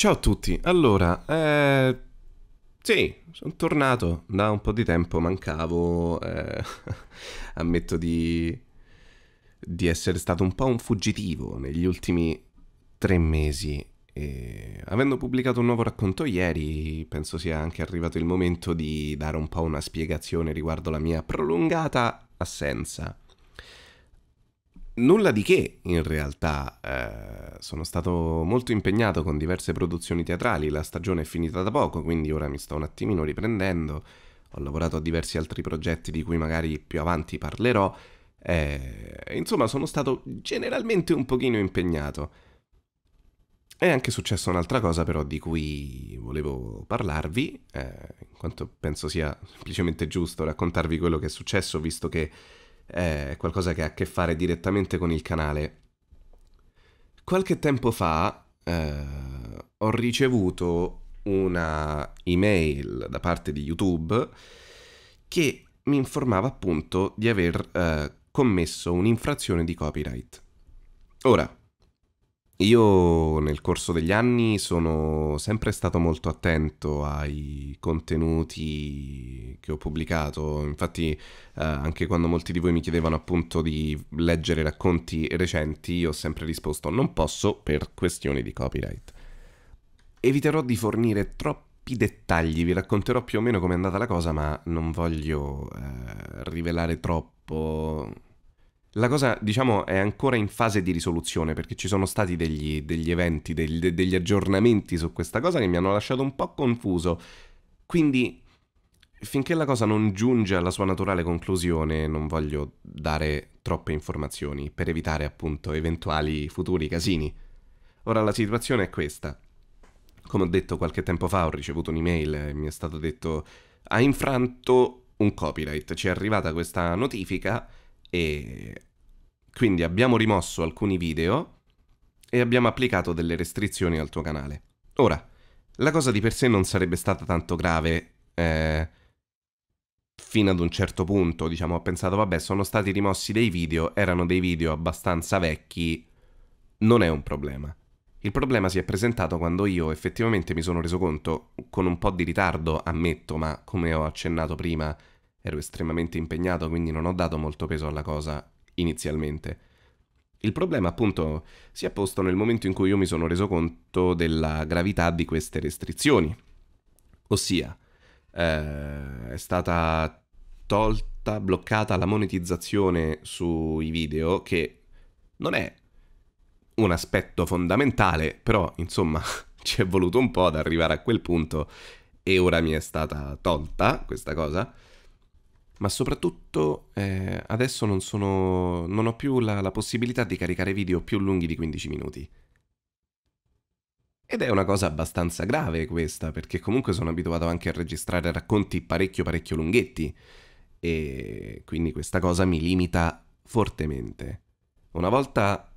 Ciao a tutti, allora, eh, sì, sono tornato, da un po' di tempo mancavo, eh, ammetto di, di essere stato un po' un fuggitivo negli ultimi tre mesi e avendo pubblicato un nuovo racconto ieri, penso sia anche arrivato il momento di dare un po' una spiegazione riguardo la mia prolungata assenza. Nulla di che, in realtà. Eh, sono stato molto impegnato con diverse produzioni teatrali, la stagione è finita da poco, quindi ora mi sto un attimino riprendendo. Ho lavorato a diversi altri progetti di cui magari più avanti parlerò. Eh, insomma, sono stato generalmente un pochino impegnato. È anche successa un'altra cosa però di cui volevo parlarvi, eh, in quanto penso sia semplicemente giusto raccontarvi quello che è successo, visto che è qualcosa che ha a che fare direttamente con il canale. Qualche tempo fa eh, ho ricevuto una email da parte di YouTube che mi informava appunto di aver eh, commesso un'infrazione di copyright. Ora, io nel corso degli anni sono sempre stato molto attento ai contenuti che ho pubblicato, infatti eh, anche quando molti di voi mi chiedevano appunto di leggere racconti recenti, io ho sempre risposto non posso per questioni di copyright. Eviterò di fornire troppi dettagli, vi racconterò più o meno com'è andata la cosa, ma non voglio eh, rivelare troppo la cosa, diciamo, è ancora in fase di risoluzione perché ci sono stati degli, degli eventi, degli, degli, aggiornamenti su questa cosa che mi hanno lasciato un po' confuso. Quindi, finché la cosa non giunge alla sua naturale conclusione, non voglio dare troppe informazioni per evitare appunto eventuali futuri casini. Ora la situazione è questa. Come ho detto qualche tempo fa, ho ricevuto un'email e mi è stato detto ha infranto un copyright. Ci è arrivata questa notifica e quindi abbiamo rimosso alcuni video e abbiamo applicato delle restrizioni al tuo canale. Ora, la cosa di per sé non sarebbe stata tanto grave eh, fino ad un certo punto, diciamo, ho pensato, vabbè, sono stati rimossi dei video, erano dei video abbastanza vecchi, non è un problema. Il problema si è presentato quando io effettivamente mi sono reso conto, con un po' di ritardo, ammetto, ma come ho accennato prima, ero estremamente impegnato, quindi non ho dato molto peso alla cosa inizialmente. Il problema appunto si è posto nel momento in cui io mi sono reso conto della gravità di queste restrizioni. Ossia, eh, è stata tolta, bloccata la monetizzazione sui video che non è un aspetto fondamentale, però insomma ci è voluto un po' ad arrivare a quel punto e ora mi è stata tolta questa cosa ma soprattutto eh, adesso non, sono, non, ho più la, la possibilità di caricare video più lunghi di 15 minuti. Ed è una cosa abbastanza grave questa, perché comunque sono abituato anche a registrare racconti parecchio parecchio lunghetti, e quindi questa cosa mi limita fortemente. Una volta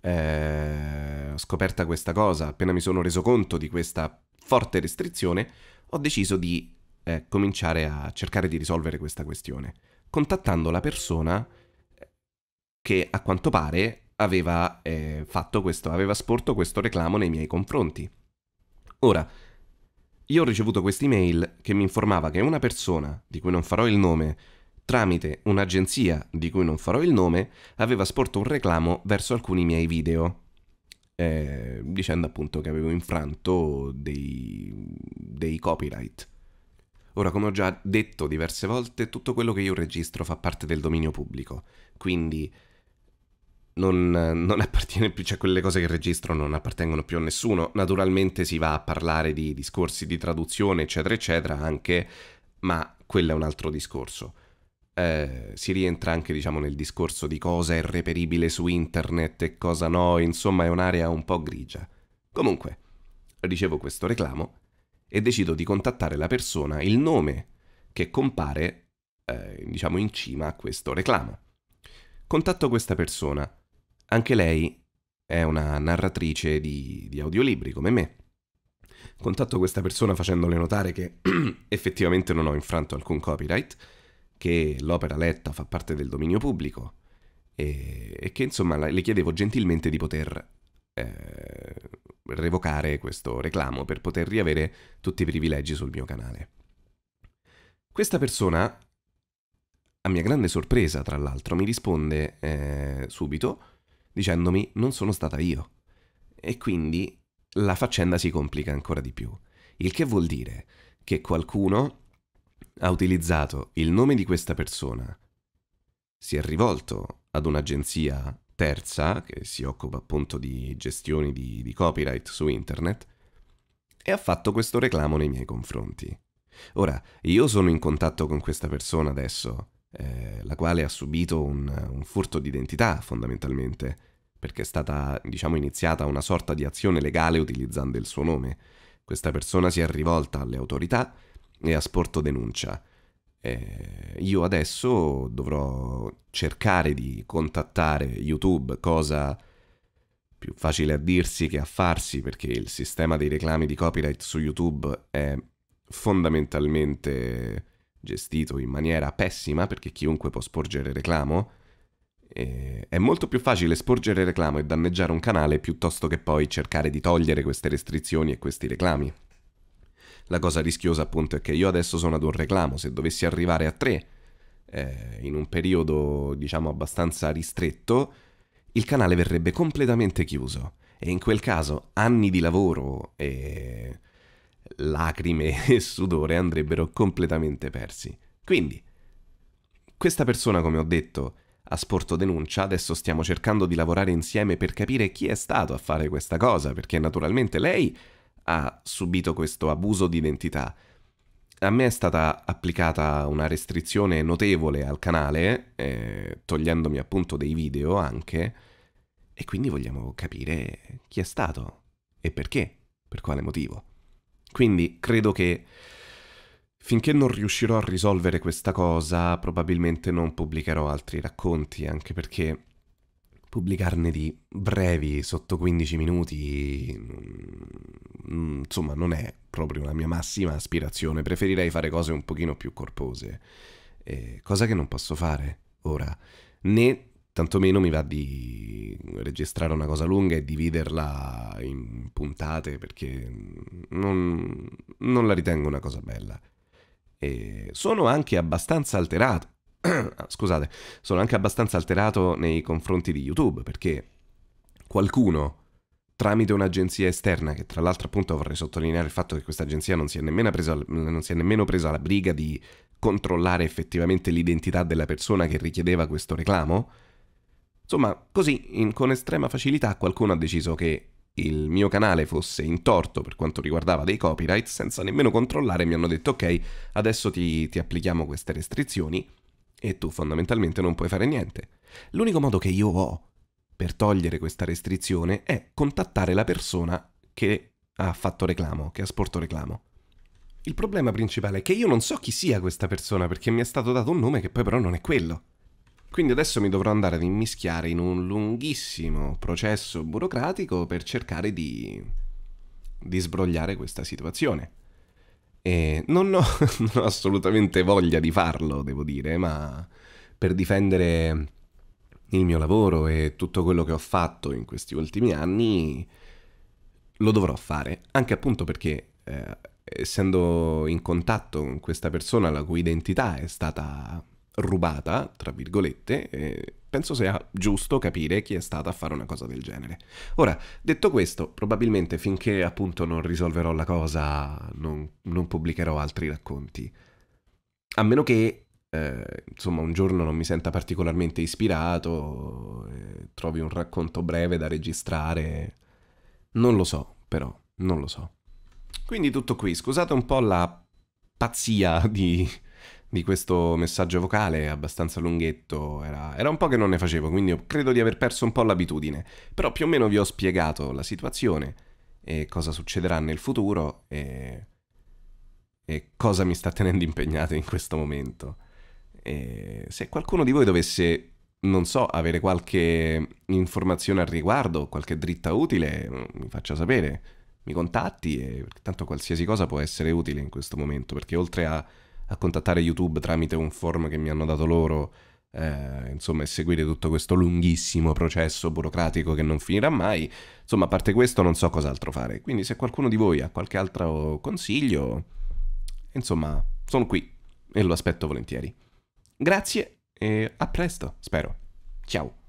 eh, scoperta questa cosa, appena mi sono reso conto di questa forte restrizione, ho deciso di eh, cominciare a cercare di risolvere questa questione, contattando la persona che a quanto pare aveva eh, fatto questo, aveva sporto questo reclamo nei miei confronti. Ora, io ho ricevuto quest'email che mi informava che una persona, di cui non farò il nome, tramite un'agenzia di cui non farò il nome, aveva sporto un reclamo verso alcuni miei video, eh, dicendo appunto che avevo infranto dei, dei copyright. Ora, come ho già detto diverse volte, tutto quello che io registro fa parte del dominio pubblico, quindi non, non, appartiene più, cioè quelle cose che registro non appartengono più a nessuno. Naturalmente si va a parlare di discorsi di traduzione, eccetera, eccetera, anche, ma quello è un altro discorso. Eh, si rientra anche, diciamo, nel discorso di cosa è reperibile su internet e cosa no, insomma è un'area un po' grigia. Comunque, ricevo questo reclamo e decido di contattare la persona, il nome che compare eh, diciamo in cima a questo reclamo. Contatto questa persona, anche lei è una narratrice di, di audiolibri come me. Contatto questa persona facendole notare che effettivamente non ho infranto alcun copyright, che l'opera letta fa parte del dominio pubblico e, e che insomma le chiedevo gentilmente di poter eh, revocare questo reclamo per poter riavere tutti i privilegi sul mio canale. Questa persona, a mia grande sorpresa tra l'altro, mi risponde eh, subito dicendomi non sono stata io. E quindi la faccenda si complica ancora di più. Il che vuol dire che qualcuno ha utilizzato il nome di questa persona, si è rivolto ad un'agenzia terza che si occupa appunto di gestioni di, di copyright su internet e ha fatto questo reclamo nei miei confronti. Ora, io sono in contatto con questa persona adesso, eh, la quale ha subito un, un furto d'identità fondamentalmente, perché è stata, diciamo, iniziata una sorta di azione legale utilizzando il suo nome. Questa persona si è rivolta alle autorità e ha sporto denuncia, eh, io adesso dovrò cercare di contattare YouTube, cosa più facile a dirsi che a farsi, perché il sistema dei reclami di copyright su YouTube è fondamentalmente gestito in maniera pessima, perché chiunque può sporgere reclamo. Eh, è molto più facile sporgere reclamo e danneggiare un canale piuttosto che poi cercare di togliere queste restrizioni e questi reclami. La cosa rischiosa appunto è che io adesso sono ad un reclamo, se dovessi arrivare a tre eh, in un periodo diciamo abbastanza ristretto, il canale verrebbe completamente chiuso e in quel caso anni di lavoro e lacrime e sudore andrebbero completamente persi. Quindi, questa persona, come ho detto, ha sporto denuncia, adesso stiamo cercando di lavorare insieme per capire chi è stato a fare questa cosa, perché naturalmente lei ha subito questo abuso di identità. A me è stata applicata una restrizione notevole al canale, eh, togliendomi appunto dei video anche, e quindi vogliamo capire chi è stato e perché, per quale motivo. Quindi credo che finché non riuscirò a risolvere questa cosa, probabilmente non pubblicherò altri racconti, anche perché pubblicarne di brevi sotto 15 minuti, mm, insomma, non è proprio la mia massima aspirazione, preferirei fare cose un pochino più corpose, eh, cosa che non posso fare ora, né tantomeno mi va di registrare una cosa lunga e dividerla in puntate perché non, non la ritengo una cosa bella. E sono anche abbastanza alterato scusate, sono anche abbastanza alterato nei confronti di YouTube perché qualcuno tramite un'agenzia esterna, che tra l'altro appunto vorrei sottolineare il fatto che questa agenzia non si è nemmeno presa, è nemmeno presa alla briga di controllare effettivamente l'identità della persona che richiedeva questo reclamo, insomma così in, con estrema facilità qualcuno ha deciso che il mio canale fosse in torto per quanto riguardava dei copyright, senza nemmeno controllare mi hanno detto ok, adesso ti, ti applichiamo queste restrizioni e tu fondamentalmente non puoi fare niente. L'unico modo che io ho per togliere questa restrizione è contattare la persona che ha fatto reclamo, che ha sporto reclamo. Il problema principale è che io non so chi sia questa persona perché mi è stato dato un nome che poi però non è quello. Quindi adesso mi dovrò andare ad immischiare in un lunghissimo processo burocratico per cercare di... di sbrogliare questa situazione. E non ho, non ho assolutamente voglia di farlo, devo dire, ma per difendere il mio lavoro e tutto quello che ho fatto in questi ultimi anni lo dovrò fare, anche appunto perché eh, essendo in contatto con questa persona la cui identità è stata rubata, tra virgolette, eh, Penso sia giusto capire chi è stata a fare una cosa del genere. Ora, detto questo, probabilmente finché appunto non risolverò la cosa non, non pubblicherò altri racconti. A meno che eh, insomma un giorno non mi senta particolarmente ispirato, eh, trovi un racconto breve da registrare, non lo so però, non lo so. Quindi tutto qui, scusate un po' la pazzia di di questo messaggio vocale abbastanza lunghetto, era, era, un po' che non ne facevo, quindi credo di aver perso un po' l'abitudine, però più o meno vi ho spiegato la situazione e cosa succederà nel futuro e, e cosa mi sta tenendo impegnato in questo momento. E se qualcuno di voi dovesse, non so, avere qualche informazione al riguardo, qualche dritta utile, mi faccia sapere, mi contatti e tanto qualsiasi cosa può essere utile in questo momento, perché oltre a a contattare YouTube tramite un form che mi hanno dato loro, eh, insomma, e seguire tutto questo lunghissimo processo burocratico che non finirà mai. Insomma, a parte questo non so cos'altro fare, quindi se qualcuno di voi ha qualche altro consiglio, insomma, sono qui e lo aspetto volentieri. Grazie e a presto, spero. Ciao.